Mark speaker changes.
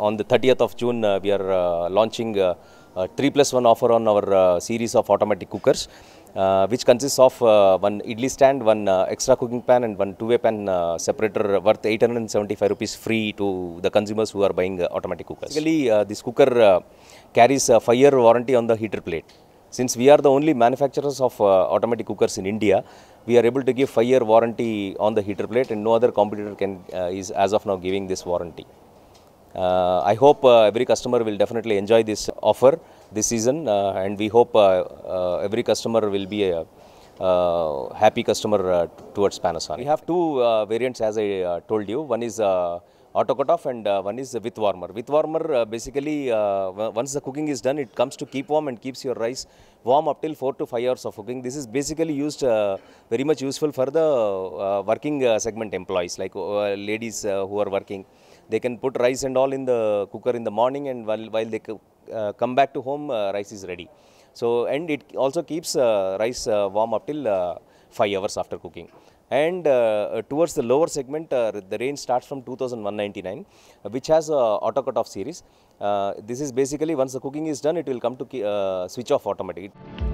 Speaker 1: On the 30th of June, uh, we are uh, launching uh, a 3 plus 1 offer on our uh, series of automatic cookers, uh, which consists of uh, one idli stand, one extra cooking pan and one two-way pan separator worth 875 rupees free to the consumers who are buying automatic cookers. Basically, this cooker carries a 5-year warranty on the heater plate. Since we are the only manufacturers of uh, automatic cookers in India, we are able to give 5 year warranty on the heater plate and no other competitor can uh, is as of now giving this warranty. Uh, I hope uh, every customer will definitely enjoy this offer this season uh, and we hope uh, every customer will be a happy customer towards Panasonic. We have two variants as I told you. One is auto cut off and uh, one is with warmer. With warmer uh, basically uh, once the cooking is done it comes to keep warm and keeps your rice warm up till 4 to 5 hours of cooking. This is basically used uh, very much useful for the uh, working uh, segment employees like ladies who are working. They can put rice and all in the cooker in the morning and while, while they come back to home rice is ready. So and it also keeps rice warm up till 5 hours after cooking and uh, uh, towards the lower segment uh, the range starts from 2199 uh, which has auto cut off series uh, this is basically once the cooking is done it will come to switch off automatically